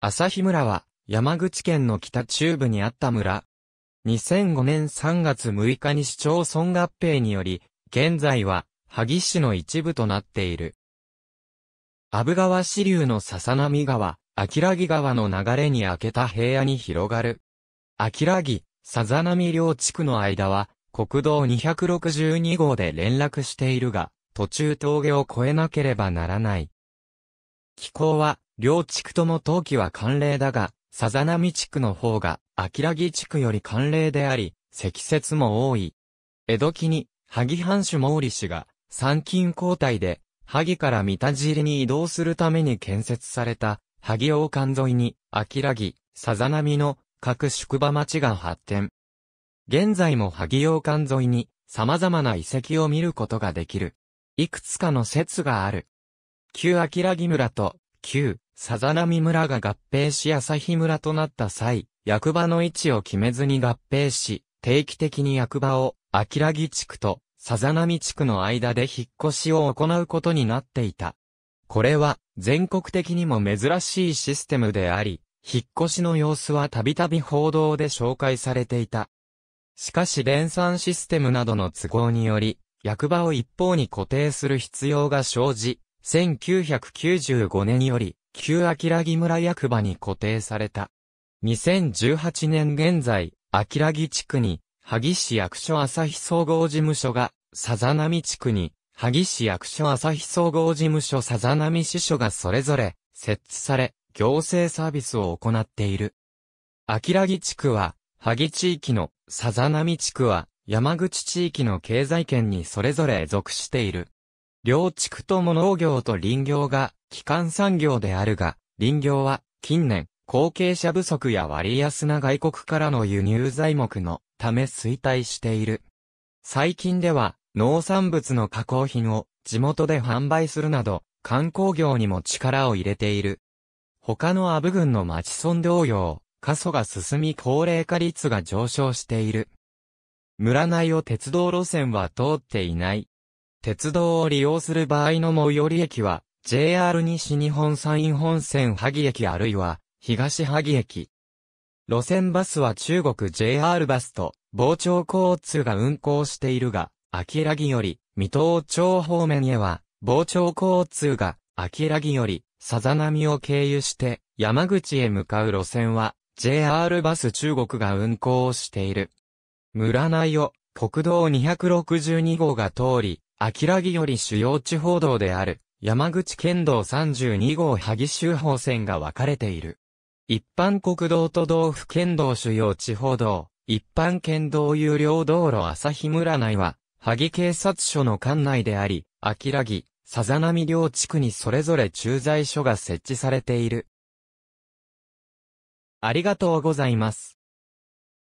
朝日村は、山口県の北中部にあった村。2005年3月6日に市町村合併により、現在は、萩市の一部となっている。阿武川支流の笹波川、明木川の流れに明けた平野に広がる。明木、笹波両地区の間は、国道262号で連絡しているが、途中峠を越えなければならない。気候は、両地区とも陶器は寒冷だが、さざなみ地区の方が、あきらぎ地区より寒冷であり、積雪も多い。江戸期に、萩藩主毛利氏が、参勤交代で、萩から三田尻に移動するために建設された、萩王館沿いに、あきらぎ、さざなみの、各宿場町が発展。現在も萩王館沿いに、様々な遺跡を見ることができる。いくつかの説がある。旧あきらぎ村と、旧さざなみ村が合併し朝日村となった際、役場の位置を決めずに合併し、定期的に役場を、あきらぎ地区と、さざなみ地区の間で引っ越しを行うことになっていた。これは、全国的にも珍しいシステムであり、引っ越しの様子はたびたび報道で紹介されていた。しかし連産システムなどの都合により、役場を一方に固定する必要が生じ、1995年より旧明木村役場に固定された。2018年現在、明木地区に、萩市役所朝日総合事務所が、さざなみ地区に、萩市役所朝日総合事務所さざなみ支所がそれぞれ、設置され、行政サービスを行っている。明木地区は、萩地域の、さざなみ地区は、山口地域の経済圏にそれぞれ属している。両地区とも農業と林業が基幹産業であるが、林業は近年、後継者不足や割安な外国からの輸入材木のため衰退している。最近では農産物の加工品を地元で販売するなど観光業にも力を入れている。他の阿武郡の町村同様、過疎が進み高齢化率が上昇している。村内を鉄道路線は通っていない。鉄道を利用する場合の最寄り駅は JR 西日本山陰本線萩駅あるいは、東萩駅。路線バスは中国 JR バスと、傍聴交通が運行しているが、明らぎより、水戸町方面へは、傍聴交通が、明らぎより、さざ波を経由して、山口へ向かう路線は、JR バス中国が運行している。村内を、国道262号が通り、明らぎより主要地方道である。山口県道32号萩周方線が分かれている。一般国道と道府県道主要地方道、一般県道有料道路朝日村内は、萩警察署の管内であり、秋らぎ、さざなみ両地区にそれぞれ駐在所が設置されている。ありがとうございます。